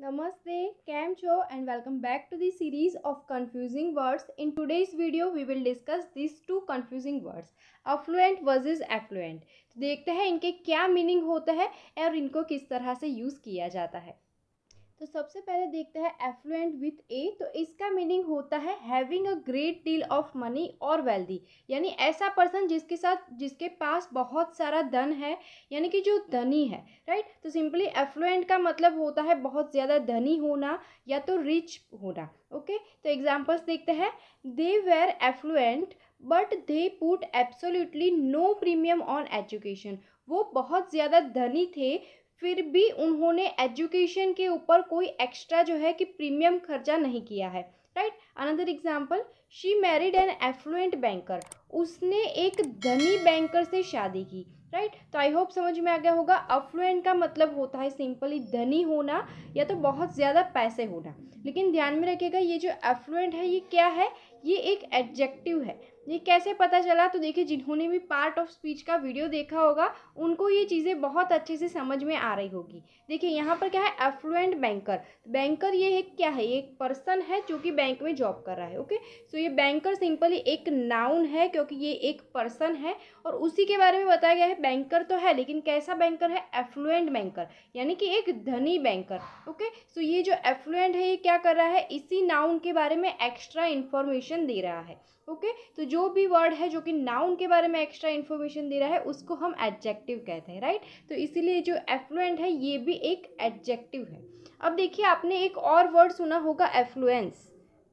नमस्ते कैम शो and welcome back to this series of confusing words in today's video we will discuss this two confusing words affluent versus effluent देखते हैं इनके क्या meaning होता है और इनको किस तरह से यूज़ किया जाता है तो सबसे पहले देखते हैं एफ्लुएंट विथ ए तो इसका मीनिंग होता है having a great deal of money और वेल्दी यानी ऐसा पर्सन जिसके साथ जिसके पास बहुत सारा धन है यानी कि जो धनी है राइट तो सिंपली एफ्लुएंट का मतलब होता है बहुत ज़्यादा धनी होना या तो रिच होना ओके तो एग्जाम्पल्स देखते हैं they were affluent but they put absolutely no premium on education वो बहुत ज़्यादा धनी थे फिर भी उन्होंने एजुकेशन के ऊपर कोई एक्स्ट्रा जो है कि प्रीमियम खर्चा नहीं किया है right another example she married an affluent banker उसने एक धनी बैंकर से शादी की राइट right? तो आई होप समझ में आ गया होगा अफ्लुएंट का मतलब होता है सिंपली धनी होना या तो बहुत ज़्यादा पैसे होना लेकिन ध्यान में रखिएगा ये जो एफ्लुएंट है ये क्या है ये एक एडजेक्टिव है ये कैसे पता चला तो देखिए जिन्होंने भी पार्ट ऑफ स्पीच का वीडियो देखा होगा उनको ये चीज़ें बहुत अच्छे से समझ में आ रही होगी देखिए यहाँ पर क्या है एफ्लुएंट बैंकर बैंकर ये है क्या है ये एक पर्सन है जो कि बैंक में जॉब कर रहा है ओके सो ये बैंकर सिंपली एक नाउन है क्योंकि ये एक पर्सन है और उसी के बारे में बताया गया है बैंकर तो है लेकिन कैसा बैंकर है एफ्लुएंट बैंकर यानी कि एक धनी बैंकर ओके सो ये जो एफ्लुएंट है ये क्या कर रहा है इसी नाउन के बारे में एक्स्ट्रा इन्फॉर्मेशन दे रहा है ओके तो जो जो भी वर्ड है जो कि नाउन के बारे में एक्स्ट्रा इन्फॉर्मेशन दे रहा है उसको हम एडजेक्टिव कहते हैं राइट तो इसीलिए जो एफ्लुएंट है ये भी एक एडजेक्टिव है अब देखिए आपने एक और वर्ड सुना होगा एफ्लुएंस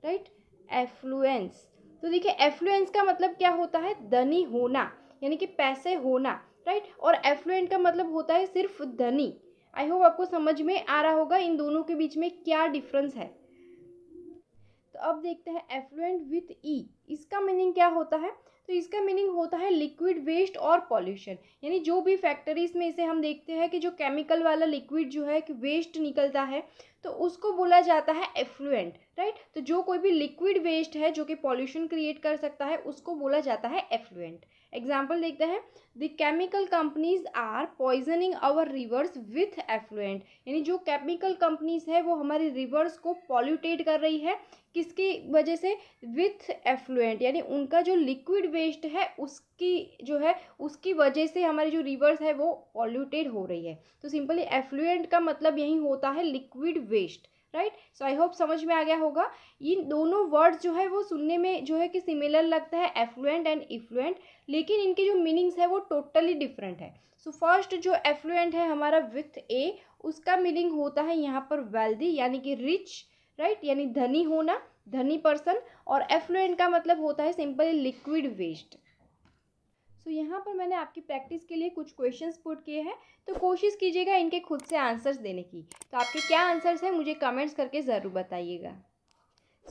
राइट एफ्लुएंस तो देखिए एफ्लुएंस का मतलब क्या होता है धनी होना यानी कि पैसे होना राइट और एफ्लुएंट का मतलब होता है सिर्फ धनी आई होप आपको समझ में आ रहा होगा इन दोनों के बीच में क्या डिफरेंस है तो अब देखते हैं एफ्लुएंट विथ ई इसका मीनिंग क्या होता है तो इसका मीनिंग होता है लिक्विड वेस्ट और पॉल्यूशन यानी जो भी फैक्ट्रीज में इसे हम देखते हैं कि जो केमिकल वाला लिक्विड जो है कि वेस्ट निकलता है तो उसको बोला जाता है एफ्लुएंट राइट तो जो कोई भी लिक्विड वेस्ट है जो कि पॉल्यूशन क्रिएट कर सकता है उसको बोला जाता है एफ्लुएंट एग्जाम्पल देखते हैं the chemical companies are poisoning our rivers with effluent यानी जो केमिकल कंपनीज है वो हमारे रिवर्स को पॉल्यूटेड कर रही है किसकी वजह से विथ एफ्लुएंट यानी उनका जो लिक्विड वेस्ट है उसकी जो है उसकी वजह से हमारे जो रिवर्स है वो पॉल्यूटेड हो रही है तो सिंपली एफ्लुएंट का मतलब यही होता है liquid waste right so I hope समझ में आ गया होगा इन दोनों वर्ड्स जो है वो सुनने में जो है कि सिमिलर लगता है एफ्लुएंट एंड इफ्लुएंट लेकिन इनके जो मीनिंग्स है वो टोटली डिफरेंट है सो so फर्स्ट जो एफ्लुएंट है हमारा विथ ए उसका मीनिंग होता है यहाँ पर वेल्दी यानी कि रिच राइट यानी धनी होना धनी पर्सन और एफ्लुएंट का मतलब होता है सिंपली लिक्विड वेस्ट सो यहाँ पर मैंने आपकी प्रैक्टिस के लिए कुछ क्वेश्चंस पुट किए हैं तो कोशिश कीजिएगा इनके खुद से आंसर्स देने की तो आपके क्या आंसर्स हैं मुझे कमेंट्स करके ज़रूर बताइएगा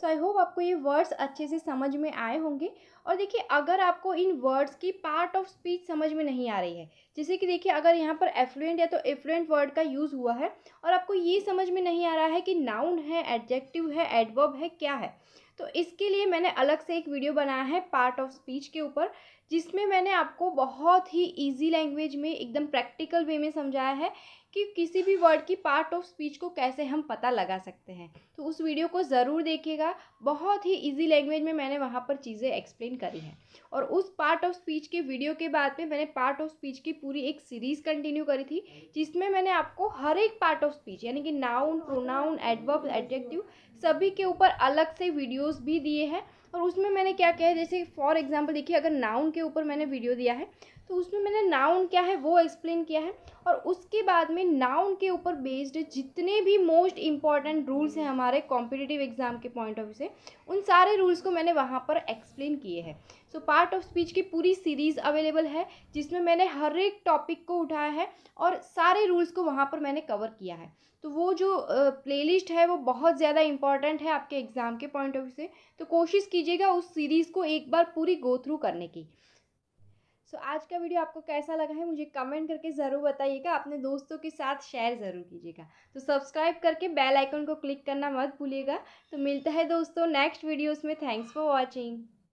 सो आई होप आपको ये वर्ड्स अच्छे से समझ में आए होंगे और देखिए अगर आपको इन वर्ड्स की पार्ट ऑफ स्पीच समझ में नहीं आ रही है जैसे कि देखिए अगर यहाँ पर एफ्लुएंट या तो एफ्लुएंट वर्ड का यूज़ हुआ है और आपको ये समझ में नहीं आ रहा है कि नाउन है एडजेक्टिव है एडवर्ब है क्या है तो इसके लिए मैंने अलग से एक वीडियो बनाया है पार्ट ऑफ स्पीच के ऊपर जिसमें मैंने आपको बहुत ही इजी लैंग्वेज में एकदम प्रैक्टिकल वे में समझाया है कि किसी भी वर्ड की पार्ट ऑफ स्पीच को कैसे हम पता लगा सकते हैं तो उस वीडियो को ज़रूर देखिएगा बहुत ही इजी लैंग्वेज में मैंने वहाँ पर चीज़ें एक्सप्लेन करी हैं और उस पार्ट ऑफ स्पीच के वीडियो के बाद में मैंने पार्ट ऑफ स्पीच की पूरी एक सीरीज़ कंटिन्यू करी थी जिसमें मैंने आपको हर एक पार्ट ऑफ स्पीच यानी कि नाउन प्रोनाउन एडवर्ब एडजेक्टिव सभी के ऊपर अलग से वीडियोज़ भी दिए हैं और उसमें मैंने क्या किया है जैसे फॉर एग्जाम्पल देखिए अगर नाउन के ऊपर मैंने वीडियो दिया है तो उसमें मैंने नाउन क्या है वो एक्सप्लेन किया है और उसके बाद में नाउन के ऊपर बेस्ड जितने भी मोस्ट इंपॉर्टेंट रूल्स हैं हमारे कॉम्पिटिटिव एग्ज़ाम के पॉइंट ऑफ व्यू से उन सारे रूल्स को मैंने वहाँ पर एक्सप्लेन किए हैं सो पार्ट ऑफ स्पीच की पूरी सीरीज़ अवेलेबल है जिसमें मैंने हर एक टॉपिक को उठाया है और सारे रूल्स को वहाँ पर मैंने कवर किया है तो वो जो प्लेलिस्ट है वो बहुत ज़्यादा इंपॉर्टेंट है आपके एग्ज़ाम के पॉइंट ऑफ व्यू से तो कोशिश कीजिएगा उस सीरीज़ को एक बार पूरी गो थ्रू करने की सो so, आज का वीडियो आपको कैसा लगा है मुझे कमेंट करके ज़रूर बताइएगा अपने दोस्तों के साथ शेयर ज़रूर कीजिएगा तो सब्सक्राइब करके बेल आइकन को क्लिक करना मत भूलिएगा तो मिलता है दोस्तों नेक्स्ट वीडियोस में थैंक्स फॉर वॉचिंग